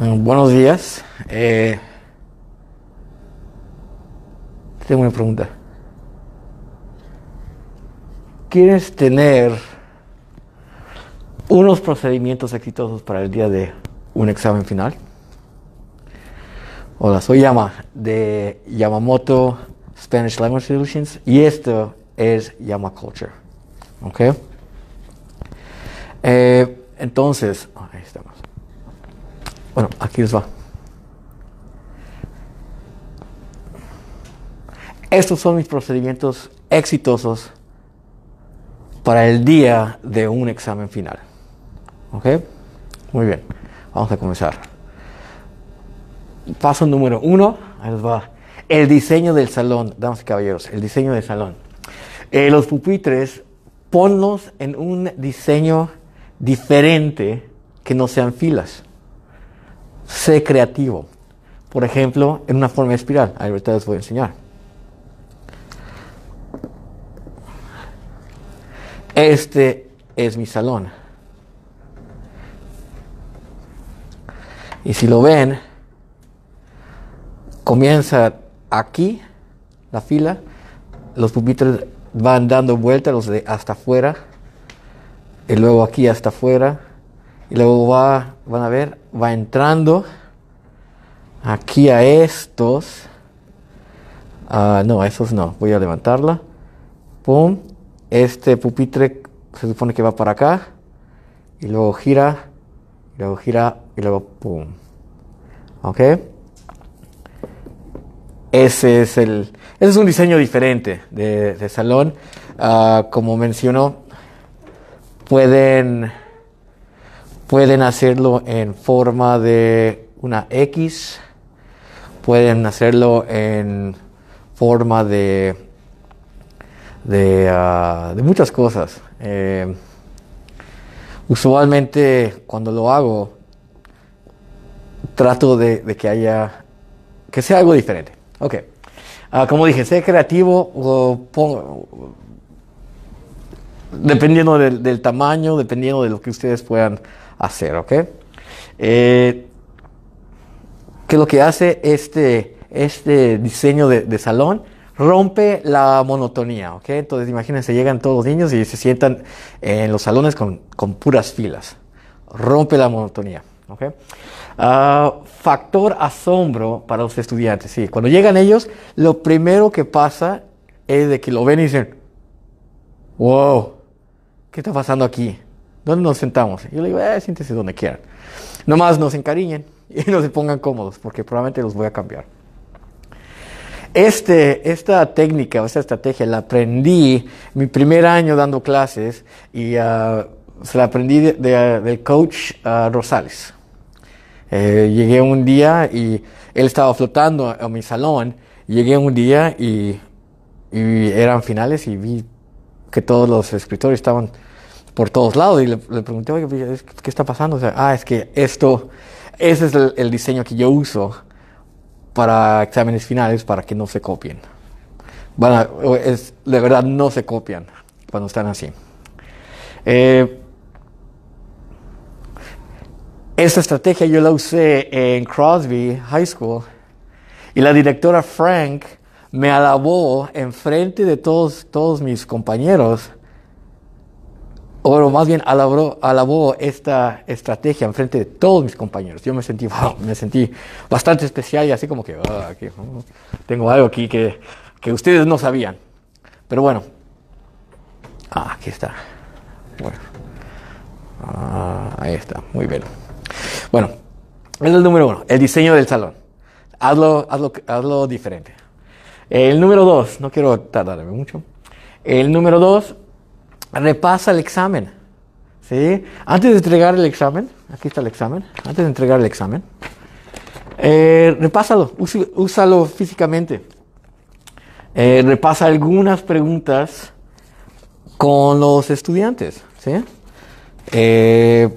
Ah, buenos días. Eh, tengo una pregunta. ¿Quieres tener unos procedimientos exitosos para el día de un examen final? Hola, soy Yama de Yamamoto Spanish Language Solutions y esto es Yama Culture. ¿Ok? Eh, entonces, oh, ahí estamos. Bueno, aquí os va. Estos son mis procedimientos exitosos para el día de un examen final. ¿Ok? Muy bien, vamos a comenzar. Paso número uno, ahí os va. El diseño del salón, damas y caballeros, el diseño del salón. Eh, los pupitres, ponlos en un diseño diferente que no sean filas. Sé creativo. Por ejemplo, en una forma espiral. Ahorita les voy a enseñar. Este es mi salón. Y si lo ven, comienza aquí la fila, los pupitres van dando vueltas los de hasta afuera, y luego aquí hasta afuera, y luego va, van a ver, va entrando aquí a estos. Ah, no, a esos no. Voy a levantarla. Pum. Este pupitre se supone que va para acá. Y luego gira. Y luego gira. Y luego pum. ¿Ok? Ese es el... Ese es un diseño diferente de, salón. Ah, como mencionó, pueden Pueden hacerlo en forma de una X, pueden hacerlo en forma de, de, ah, muchas cosas. Eh, usualmente cuando lo hago, trato de, que haya, que sea algo diferente. Ok. Ah, como dije, sé creativo, o dependiendo del, tamaño, dependiendo de lo que ustedes puedan hacer, ¿ok? Eh, que lo que hace este, este diseño de, salón rompe la monotonía, ¿ok? Entonces imagínense, llegan todos los niños y se sientan en los salones con, puras filas. Rompe la monotonía, ¿ok? Ah, factor asombro para los estudiantes, sí. Cuando llegan ellos, lo primero que pasa es de que lo ven y dicen, wow, ¿qué está pasando aquí? ¿Dónde nos sentamos? yo le digo, eh, siéntese donde quieran. Nomás nos encariñen y nos pongan cómodos, porque probablemente los voy a cambiar. Este, esta técnica o esta estrategia la aprendí mi primer año dando clases y ah, se la aprendí del coach ah, Rosales. Eh, llegué un día y él estaba flotando a, mi salón. Llegué un día y, eran finales y vi que todos los escritores estaban por todos lados. Y le, pregunté, oye, ¿qué está pasando? sea, ah, es que esto, ese es el, diseño que yo uso para exámenes finales para que no se copien. bueno es, de verdad no se copian cuando están así. Eh, esta estrategia yo la usé en Crosby High School y la directora Frank me alabó en frente de todos, todos mis compañeros o más bien alabó, alabó esta estrategia en frente de todos mis compañeros. Yo me sentí, me sentí bastante especial y así como que, ah, tengo algo aquí que, que, ustedes no sabían. Pero bueno, ah, aquí está. Ah, ahí está, muy bien. Bueno, es el número uno, el diseño del salón. Hazlo, hazlo, hazlo diferente. El número dos, no quiero tardarme mucho. El número dos repasa el examen. ¿sí? Antes de entregar el examen, aquí está el examen, antes de entregar el examen, eh, repásalo, úsalo físicamente. Eh, repasa algunas preguntas con los estudiantes. ¿sí? Eh,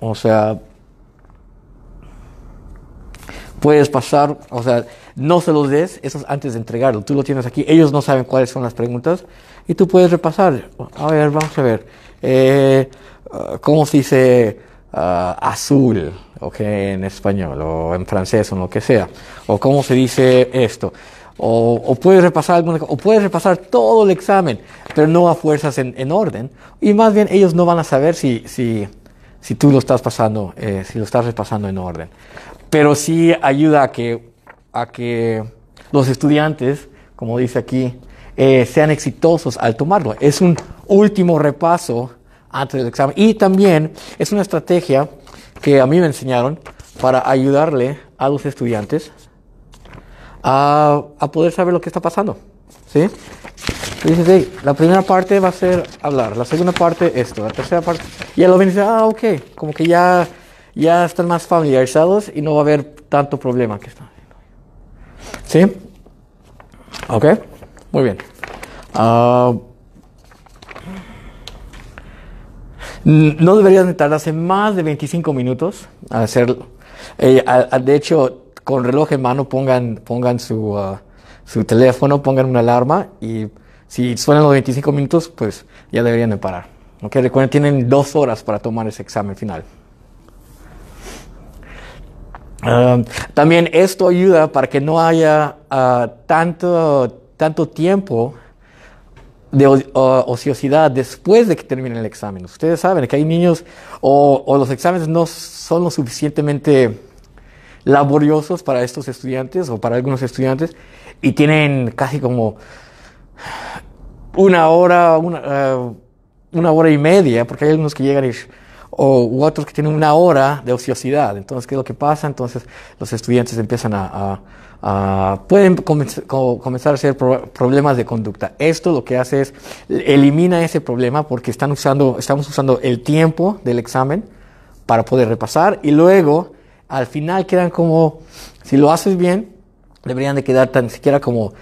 o sea, puedes pasar, o sea, no se los des, eso es antes de entregarlo. Tú lo tienes aquí, ellos no saben cuáles son las preguntas y tú puedes repasar. A ver, vamos a ver. Eh, ¿Cómo se dice uh, azul? Okay, en español o en francés o en lo que sea. O cómo se dice esto. O, puedes repasar o puedes repasar todo el examen, pero no a fuerzas en, en, orden. Y más bien ellos no van a saber si, si, si tú lo estás pasando, eh, si lo estás repasando en orden. Pero sí ayuda a que, a que los estudiantes, como dice aquí, eh, sean exitosos al tomarlo. Es un último repaso antes del examen. Y también es una estrategia que a mí me enseñaron para ayudarle a los estudiantes a, poder saber lo que está pasando. ¿Sí? Dices, la primera parte va a ser hablar, la segunda parte esto, la tercera parte. Y el dice, ah, ok, como que ya, ya están más familiarizados y no va a haber tanto problema que están ¿Sí? ¿Ok? Muy bien. Ah, no deberían tardarse más de 25 minutos a hacerlo. Eh, de hecho, con reloj en mano pongan, pongan su, ah, su teléfono, pongan una alarma y si suenan los 25 minutos, pues ya deberían de parar. Okay, Recuerden, tienen dos horas para tomar ese examen final. Ah, también esto ayuda para que no haya tanto tanto tiempo de ociosidad después de que terminen el examen. Ustedes saben que hay niños o, los exámenes no son lo suficientemente laboriosos para estos estudiantes o para algunos estudiantes y tienen casi como una hora, una, eh, hora y media, porque hay algunos que llegan y, o otros que tienen una hora de ociosidad. Entonces, ¿qué es lo que pasa? Entonces, los estudiantes empiezan a Ah, pueden comenzar a ser problemas de conducta. Esto lo que hace es elimina ese problema porque están usando, estamos usando el tiempo del examen para poder repasar y luego al final quedan como, si lo haces bien, deberían de quedar tan siquiera como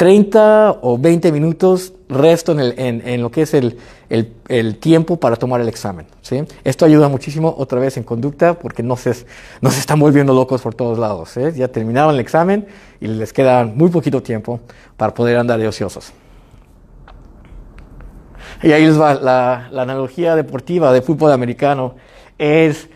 30 o 20 minutos resto en, lo que es el, tiempo para tomar el examen. Esto ayuda muchísimo otra vez en conducta porque no se, están volviendo locos por todos lados. ¿eh? Ya terminaron el examen y les queda muy poquito tiempo para poder andar de ociosos. Y ahí les va la, la analogía deportiva de fútbol americano. Es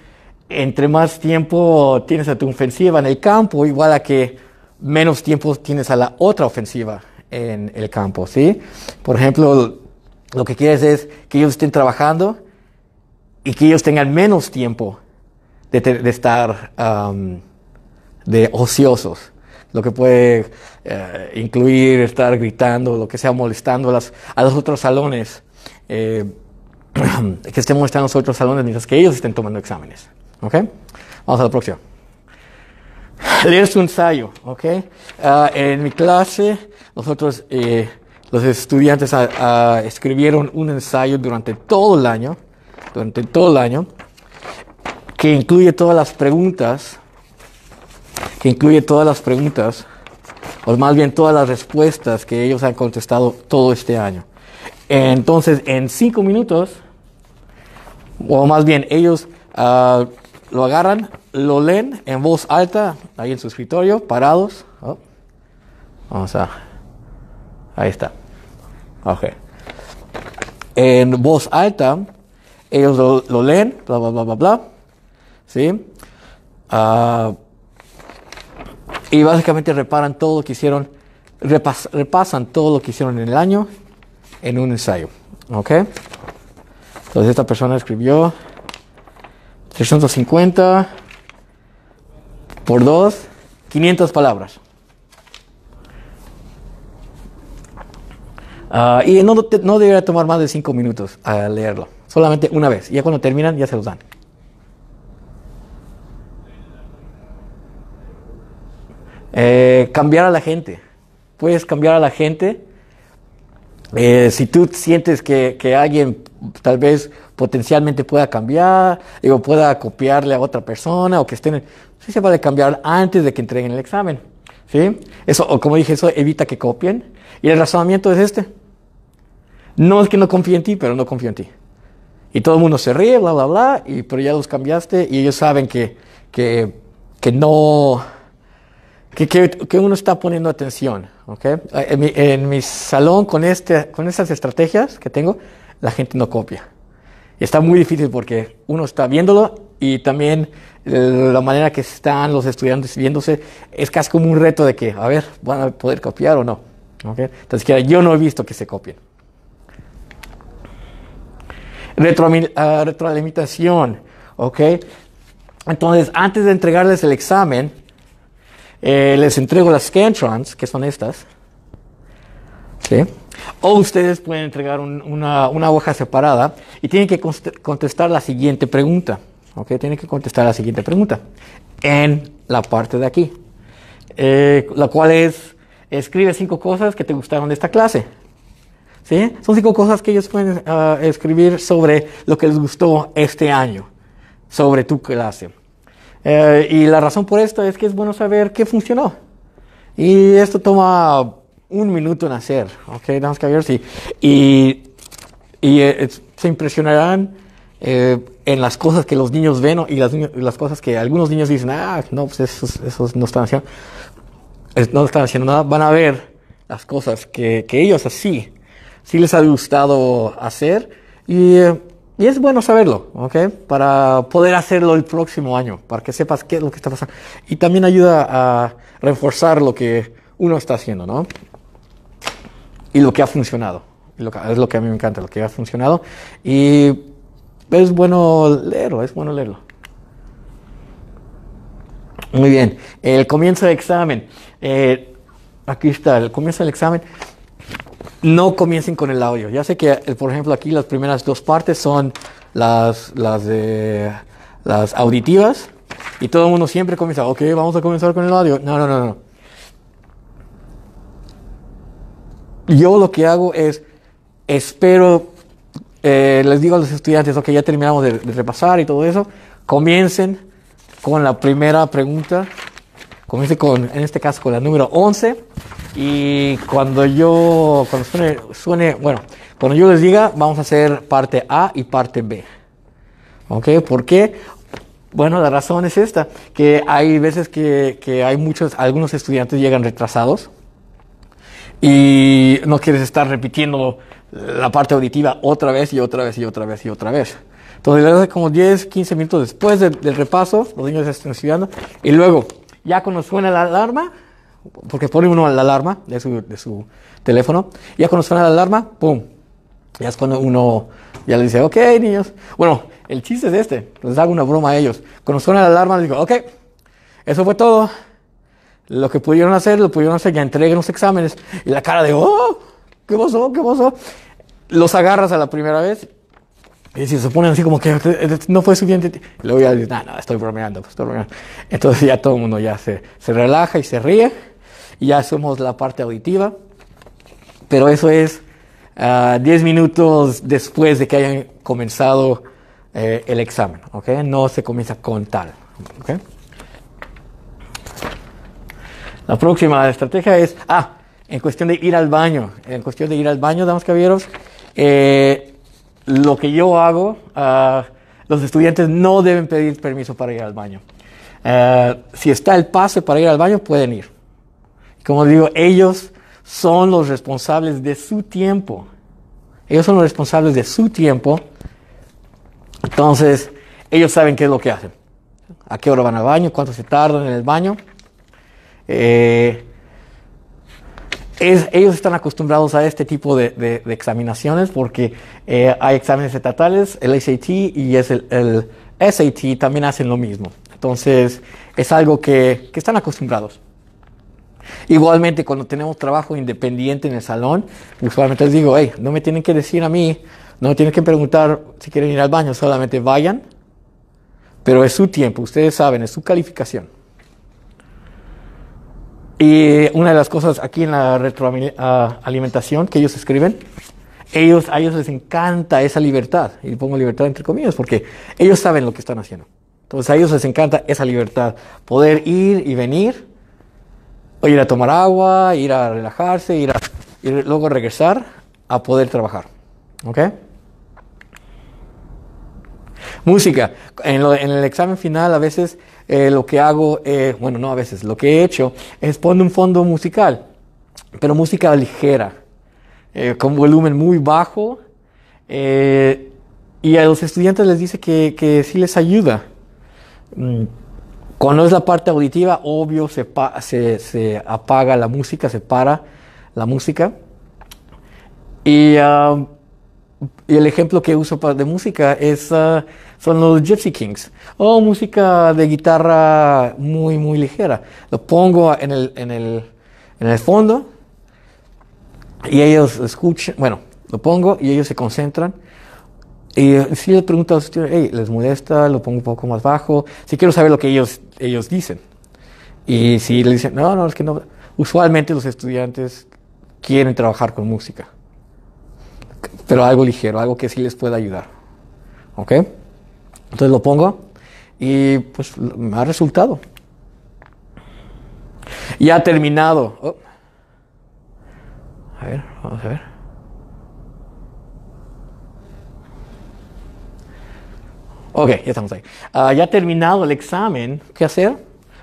entre más tiempo tienes a tu ofensiva en el campo, igual a que menos tiempo tienes a la otra ofensiva en el campo, ¿sí? Por ejemplo, lo que quieres es que ellos estén trabajando y que ellos tengan menos tiempo de, estar de ociosos. Lo que puede eh, incluir estar gritando, lo que sea, molestando a, las, a los otros salones, eh, que estén molestando a los otros salones mientras que ellos estén tomando exámenes. Vamos a la próxima leer su ensayo, ¿ok? Ah, en mi clase, nosotros, eh, los estudiantes ah, ah, escribieron un ensayo durante todo el año, durante todo el año, que incluye todas las preguntas, que incluye todas las preguntas, o más bien todas las respuestas que ellos han contestado todo este año. Entonces, en cinco minutos, o más bien, ellos lo agarran, lo leen en voz alta, ahí en su escritorio, parados. Vamos a... Ahí está. Ok. En voz alta, ellos lo, leen, bla, bla, bla, bla, bla. ¿Sí? Ah, y básicamente reparan todo lo que hicieron, repasan todo lo que hicieron en el año en un ensayo. ¿Ok? Entonces esta persona escribió 350 por 2, 500 palabras. Ah, y no, no debería tomar más de 5 minutos a leerlo, solamente una vez. Ya cuando terminan, ya se los dan. Eh, cambiar a la gente. Puedes cambiar a la gente. Eh, si tú sientes que, que alguien tal vez potencialmente pueda cambiar, digo, pueda copiarle a otra persona o que estén, sí se puede cambiar antes de que entreguen el examen, ¿sí? Eso, o como dije, eso evita que copien. Y el razonamiento es este. No es que no confíe en ti, pero no confío en ti. Y todo el mundo se ríe, bla, bla, bla, y, pero ya los cambiaste y ellos saben que, que, que no, que, uno está poniendo atención. ¿okay? Eh, en, mi, en, mi, salón, con, este, con estas estrategias que tengo, la gente no copia está muy difícil porque uno está viéndolo y también eh, la manera que están los estudiantes viéndose es casi como un reto de que, a ver, ¿van a poder copiar o no? Entonces, yo no he visto que se copien. Retro, ah, retroalimentación, Entonces, antes de entregarles el examen, eh, les entrego las Scantrons, que son estas, ¿sí? O ustedes pueden entregar una, hoja separada y tienen que contestar la siguiente pregunta. ¿Ok? Tienen que contestar la siguiente pregunta en la parte de aquí. Eh, la cual es, escribe cinco cosas que te gustaron de esta clase. ¿Sí? Son cinco cosas que ellos pueden ah, escribir sobre lo que les gustó este año, sobre tu clase. Eh, y la razón por esto es que es bueno saber qué funcionó. Y esto toma un minuto en hacer, ¿ok, damas caballeros? Y, y, y eh, eh, se impresionarán eh, en las cosas que los niños ven y las, las, cosas que algunos niños dicen, ah, no, pues esos, esos no están haciendo, no están haciendo nada, van a ver las cosas que, que ellos así, sí les ha gustado hacer y... y es bueno saberlo, ¿ok? Para poder hacerlo el próximo año, para que sepas qué es lo que está pasando. Y también ayuda a reforzar lo que uno está haciendo, ¿no? y lo que ha funcionado. es lo que a mí me encanta, lo que ha funcionado. Y es bueno leerlo, es bueno leerlo. Muy bien, el comienzo del examen. Eh, aquí está, el comienzo del examen. No comiencen con el audio. Ya sé que, por ejemplo, aquí las primeras dos partes son las, las, de, las auditivas y todo el mundo siempre comienza, ok, vamos a comenzar con el audio. No, no, no, no. yo lo que hago es, espero, eh, les digo a los estudiantes, ok, ya terminamos de, repasar y todo eso, comiencen con la primera pregunta, comiencen con, en este caso, con la número 11, y cuando yo, cuando suene, bueno, cuando yo les diga, vamos a hacer parte A y parte B. ¿Ok? ¿Por qué? Bueno, la razón es esta, que hay veces que, que hay muchos, algunos estudiantes llegan retrasados, y no quieres estar repitiendo la parte auditiva otra vez y otra vez y otra vez y otra vez. Entonces, como 10, 15 minutos después del, repaso, los niños están estudiando y luego, ya cuando suena la alarma, porque pone uno la alarma de su, de su teléfono, ya cuando suena la alarma, ¡pum! Ya es cuando uno ya le dice, ok, niños. Bueno, el chiste es este, les hago una broma a ellos. Cuando suena la alarma, les digo, ok, eso fue todo. Lo que pudieron hacer, lo pudieron hacer, ya entreguen los exámenes. Y la cara de, oh, ¿qué pasó? ¿Qué pasó? Los agarras a la primera vez y si se ponen así como que eh, eh, no fue suficiente, luego ya dicen, no, no, estoy bromeando, pues, estoy bromeando. Entonces ya todo el mundo ya se, relaja y se ríe y ya somos la parte auditiva. Pero eso es 10 ah, minutos después de que hayan comenzado eh, el examen, ¿ok? No se comienza con tal, ¿ok? La próxima estrategia es, ah, en cuestión de ir al baño, en cuestión de ir al baño, damas caballeros, eh, lo que yo hago, ah, los estudiantes no deben pedir permiso para ir al baño. Eh, si está el pase para ir al baño, pueden ir. Como digo, ellos son los responsables de su tiempo. Ellos son los responsables de su tiempo. Entonces, ellos saben qué es lo que hacen. A qué hora van al baño, cuánto se tardan en el baño. Eh, ellos están acostumbrados a este tipo de, examinaciones porque eh, hay exámenes estatales, el SAT y es el, SAT también hacen lo mismo. Entonces es algo que, están acostumbrados. Igualmente, cuando tenemos trabajo independiente en el salón, usualmente les digo, no me tienen que decir a mí, no me tienen que preguntar si quieren ir al baño, solamente vayan. Pero es su tiempo, ustedes saben, es su calificación. Y una de las cosas aquí en la retroalimentación que ellos escriben, ellos, a ellos les encanta esa libertad, y pongo libertad entre comillas, porque ellos saben lo que están haciendo. Entonces a ellos les encanta esa libertad, poder ir y venir, o ir a tomar agua, ir a relajarse, ir a, y luego regresar a poder trabajar. ¿Ok? Música. En, en el examen final a veces eh, lo que hago, eh, bueno, no a veces, lo que he hecho es poner un fondo musical, pero música ligera, eh, con volumen muy bajo. y a los estudiantes les dice que, que sí les ayuda. Mm, cuando es la parte auditiva, obvio, se, se, se apaga la música, se para la música. Y, ah, y el ejemplo que uso de música es ah, son los Gypsy Kings. O oh, música de guitarra muy, muy ligera. Lo pongo en el, fondo y ellos escuchan, bueno, lo pongo y ellos se concentran. Y eh, si les pregunto a los estudiantes, hey, ¿les molesta? Lo pongo un poco más bajo. Si quiero saber lo que ellos, ellos dicen. Y si le dicen, no, no, es que no. Usualmente los estudiantes quieren trabajar con música. Pero algo ligero, algo que sí les pueda ayudar. ¿Ok? Entonces lo pongo y pues me ha resultado. ya ha terminado. Oh. A ver, vamos a ver. Ok, ya estamos ahí. Ah, ya terminado el examen, ¿qué hacer?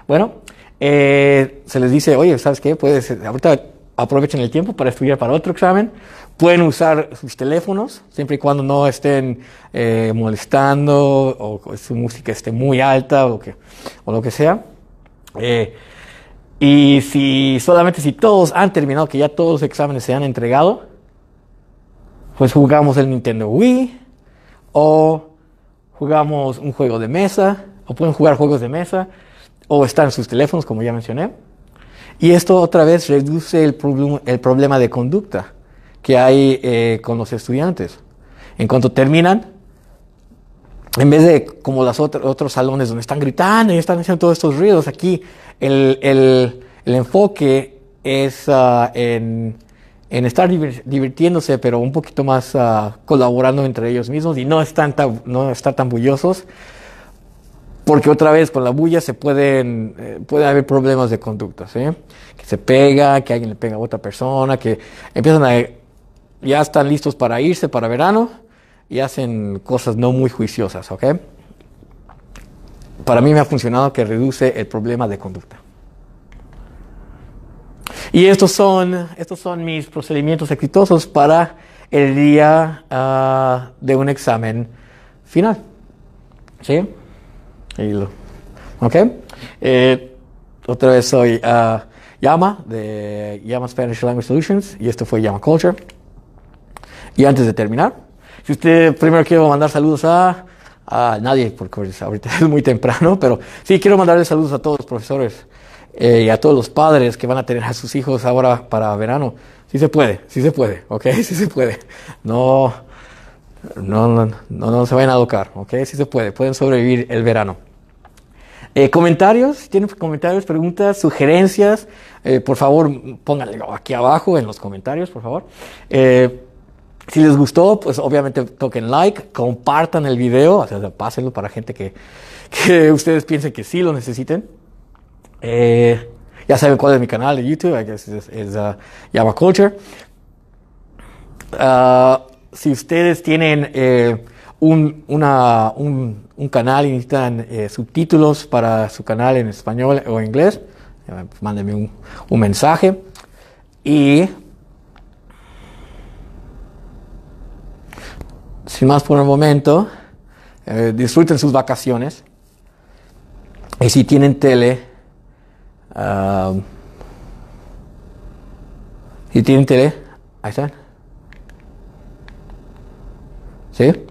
Bueno, eh, se les dice, oye, ¿sabes qué? Puedes, ahorita aprovechen el tiempo para estudiar para otro examen. Pueden usar sus teléfonos, siempre y cuando no estén eh, molestando o, su música esté muy alta o, que, o lo que sea. Eh, y si solamente si todos han terminado, que ya todos los exámenes se han entregado, pues jugamos el Nintendo Wii o jugamos un juego de mesa o pueden jugar juegos de mesa o están en sus teléfonos, como ya mencioné. Y esto otra vez reduce el, problema de conducta que hay eh, con los estudiantes. En cuanto terminan, en vez de como los otros salones donde están gritando y están haciendo todos estos ruidos, aquí el, enfoque es ah, en, estar divirtiéndose, pero un poquito más ah, colaborando entre ellos mismos y no, no estar tan bullosos porque otra vez con la bulla se pueden, eh, puede haber problemas de conducta, ¿sí? Que se pega, que alguien le pega a otra persona, que empiezan a, ya están listos para irse para verano y hacen cosas no muy juiciosas, ¿ok? Para mí me ha funcionado que reduce el problema de conducta. Y estos son, estos son mis procedimientos exitosos para el día ah, de un examen final. ¿Sí? Hilo. ¿Ok? Eh, otra vez soy uh, Yama de Yama Spanish Language Solutions y esto fue Yama Culture. Y antes de terminar, si usted primero quiero mandar saludos a, a nadie, porque pues, ahorita es muy temprano, pero sí quiero mandarle saludos a todos los profesores eh, y a todos los padres que van a tener a sus hijos ahora para verano. Sí se puede, sí se puede, ¿ok? Sí se puede. No, no, no, no, se vayan a educar, ¿ok? Sí se puede, pueden sobrevivir el verano. Eh, comentarios, tienen comentarios, preguntas, sugerencias, eh, por favor pónganlo aquí abajo en los comentarios, por favor. Eh, si les gustó, pues obviamente toquen like, compartan el video, o sea, pásenlo para gente que, ustedes piensen que sí lo necesiten. Eh, ya saben cuál es mi canal de YouTube, es uh, Yama Culture. Uh, si ustedes tienen eh, un, un, canal y necesitan eh, subtítulos para su canal en español o inglés, eh, mándenme un, un mensaje. Y sin más por el momento, disfruten sus vacaciones. Y si tienen tele, ah, si tienen tele, ahí están. ¿sí?